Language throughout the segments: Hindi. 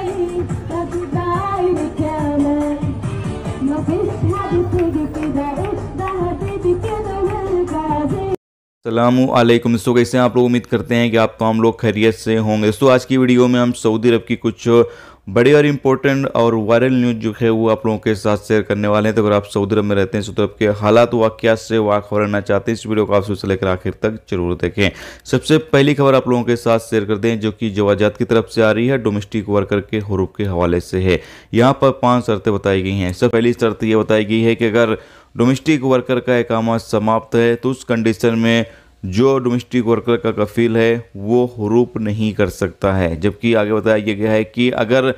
judaï, दोस्तों कैसे हैं आप लोग उम्मीद करते हैं कि आप तमाम लोग खैरियत से होंगे दोस्तों आज की वीडियो में हम सऊदी अरब की कुछ बड़ी और इम्पोर्टेंट और वायरल न्यूज़ जो है वो आप लोगों के साथ शेयर करने वाले हैं तो अगर आप सऊदी अरब में रहते हैं सऊदी अरब के हालात वाक़ात से वाक रहना चाहते हैं इस वीडियो को आप सबसे लेकर आखिर तक जरूर देखें सबसे पहली खबर आप लोगों के साथ शेयर कर दें जो कि जवाजात की तरफ से आ रही है डोमेस्टिक वर्कर के हरूप के हवाले से है यहाँ पर पाँच शर्तें बताई गई हैं सबसे पहली शर्त ये बताई गई है कि अगर डोमेस्टिक वर्कर का एक समाप्त है तो उस कंडीशन में जो डोमेस्टिक वर्कर का कफील है वो हरूप नहीं कर सकता है जबकि आगे बताया गया है कि अगर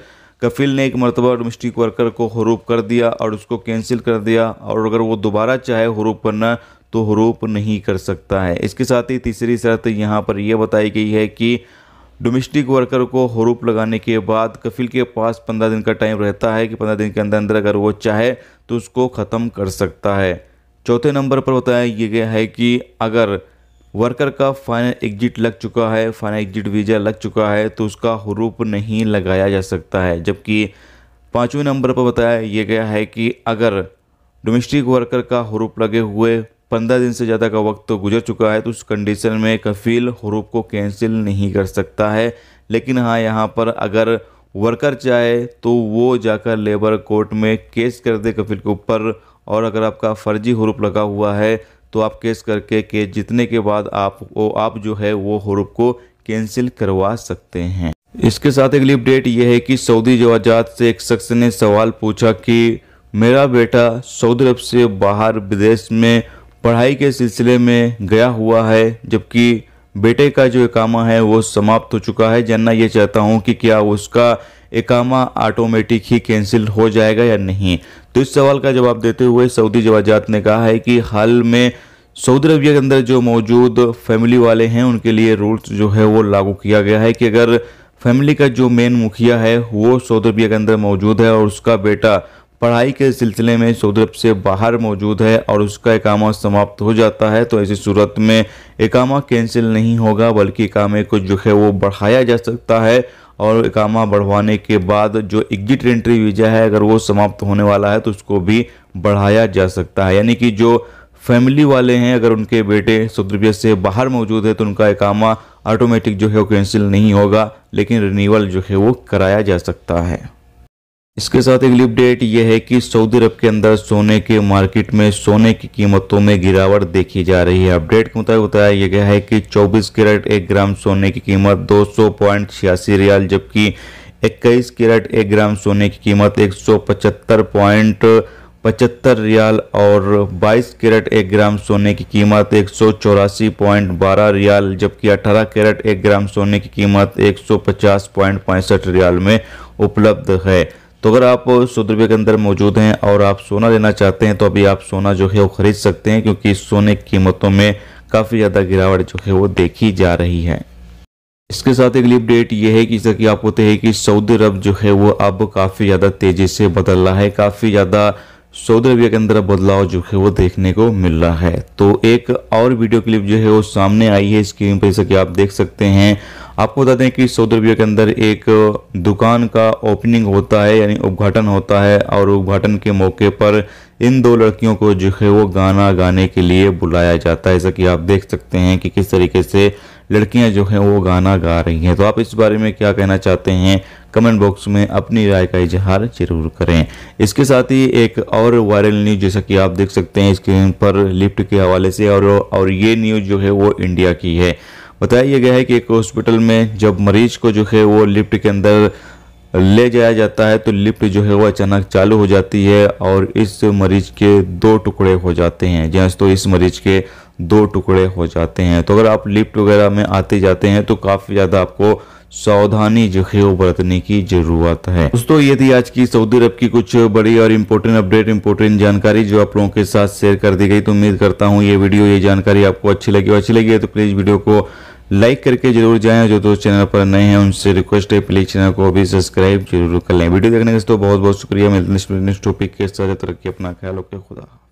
कफील ने एक मरतबा डोमेस्टिक वर्कर को हरूप कर दिया और उसको कैंसिल कर दिया और अगर वो दोबारा चाहे हरूप करना तो हरूप नहीं कर सकता है इसके साथ ही तीसरी शर्त यहाँ पर यह बताई गई है कि डोमेस्टिक वर्कर को हरूप लगाने के बाद कफिल के पास पंद्रह दिन का टाइम रहता है कि पंद्रह दिन के अंदर अंदर अगर वो चाहे तो उसको ख़त्म कर सकता है चौथे नंबर पर बताया गया है कि अगर वर्कर का फाइनल एग्जिट लग चुका है फाइनल एग्जिट वीज़ा लग चुका है तो उसका हरूप नहीं लगाया जा सकता है जबकि पाँचवें नंबर पर बताया यह गया है कि अगर डोमेस्टिक वर्कर का हरूप लगे हुए पंद्रह दिन से ज़्यादा का वक्त तो गुजर चुका है तो उस कंडीशन में कफील हरूप को कैंसिल नहीं कर सकता है लेकिन हाँ यहाँ पर अगर वर्कर चाहे तो वो जाकर लेबर कोर्ट में केस कर दे कफील के ऊपर और अगर आपका फर्जी हरूप लगा हुआ है तो आप केस करके केस जीतने के बाद आप वो आप जो है वो हरूप को कैंसिल करवा सकते हैं इसके साथ अगली अपडेट यह है कि सऊदी जवाजात से एक शख्स ने सवाल पूछा कि मेरा बेटा सऊदी अरब से बाहर विदेश में पढ़ाई के सिलसिले में गया हुआ है जबकि बेटे का जो इकामा है वो समाप्त हो चुका है जानना ये चाहता हूँ कि क्या उसका इकामा ऑटोमेटिक ही कैंसिल हो जाएगा या नहीं तो इस सवाल का जवाब देते हुए सऊदी जवाजात ने कहा है कि हाल में सऊदी अरबिया के अंदर जो मौजूद फैमिली वाले हैं उनके लिए रूल्स जो है वो लागू किया गया है कि अगर फैमिली का जो मेन मुखिया है वो सऊदी अरबिया के अंदर मौजूद है और उसका बेटा पढ़ाई के सिलसिले में सौदरब से बाहर मौजूद है और उसका इकामा समाप्त हो जाता है तो ऐसी सूरत में इकामा कैंसिल नहीं होगा बल्कि इकामे को जो है वो बढ़ाया जा सकता है और इकामा बढ़वाने के बाद जो एग्जिट एंट्री वीज़ा है अगर वो समाप्त होने वाला है तो उसको भी बढ़ाया जा सकता है यानी कि जो फैमिली वाले हैं अगर उनके बेटे सऊदी से बाहर मौजूद है तो उनका इकामा ऑटोमेटिक जो है वो कैंसिल नहीं होगा लेकिन रिनीवल जो है वो कराया जा सकता है इसके साथ अगली अपडेट यह है कि सऊदी अरब के अंदर सोने के मार्केट में सोने की कीमतों में गिरावट देखी जा रही है अपडेट के मुताबिक बताया गया है कि 24 कैरेट एक ग्राम सोने की कीमत दो सौ पॉइंट छियासी रियाल जबकि 21 कैरेट एक ग्राम सोने की कीमत एक सौ पचहत्तर पॉइंट पचहत्तर रियाल और 22 कैरेट एक ग्राम सोने की कीमत एक सौ चौरासी पॉइंट बारह रियाल जबकि 18 कैरेट एक ग्राम सोने की कीमत एक सौ पचास पॉइंट पैंसठ रियाल में उपलब्ध है तो अगर आप शुद्ध रुपये के अंदर मौजूद हैं और आप सोना लेना चाहते हैं तो अभी आप सोना जो है वो खरीद सकते हैं क्योंकि सोने की कीमतों में काफ़ी ज़्यादा गिरावट जो है वो देखी जा रही है इसके साथ अगली अपडेट ये है कि जैसा कि आपको होते हैं कि सऊदी अरब जो है वो अब काफ़ी ज़्यादा तेज़ी से बदल रहा है काफ़ी ज़्यादा सऊदी अरबिया के अंदर बदलाव जो है वो देखने को मिल रहा है तो एक और वीडियो क्लिप जो है वो सामने आई है स्क्रीन पर जैसा कि आप देख सकते हैं आपको बता दें कि सऊदी अरबिया के अंदर एक दुकान का ओपनिंग होता है यानी उद्घाटन होता है और उद्घाटन के मौके पर इन दो लड़कियों को जो है वो गाना गाने के लिए बुलाया जाता है जैसा कि आप देख सकते हैं कि किस तरीके से लड़कियां जो हैं वो गाना गा रही हैं तो आप इस बारे में क्या कहना चाहते हैं कमेंट बॉक्स में अपनी राय का इजहार जरूर करें इसके साथ ही एक और वायरल न्यूज जैसा कि आप देख सकते हैं स्क्रीन पर लिफ्ट के हवाले से और और ये न्यूज़ जो है वो इंडिया की है बताया गया है कि एक हॉस्पिटल में जब मरीज को जो है वो लिफ्ट के अंदर ले जाया जाता है तो लिफ्ट जो है वो अचानक चालू हो जाती है और इस मरीज के दो टुकड़े हो जाते हैं जहाँ तो इस मरीज के दो टुकड़े हो जाते हैं तो अगर आप लिफ्ट वगैरह में आते जाते हैं तो काफ़ी ज़्यादा आपको सावधानी जखेव बरतने की जरूरत है दोस्तों ये थी आज की सऊदी अरब की कुछ बड़ी और इम्पोर्टेंट अपडेट इम्पोर्टेंट जानकारी जो आप लोगों के साथ शेयर कर दी गई तो उम्मीद करता हूँ ये वीडियो ये जानकारी आपको अच्छी लगी अच्छी लगी है तो प्लीज़ वीडियो को लाइक करके जरूर जाएं जो दोस्त चैनल पर नए हैं उनसे रिक्वेस्ट है प्लीज चैनल को अभी सब्सक्राइब जरूर कर लें वीडियो देखने के दोस्तों बहुत बहुत शुक्रिया मिलते हैं नेक्स्ट टॉपिक के साथ तरक्की अपना ख्याल ओके खुदा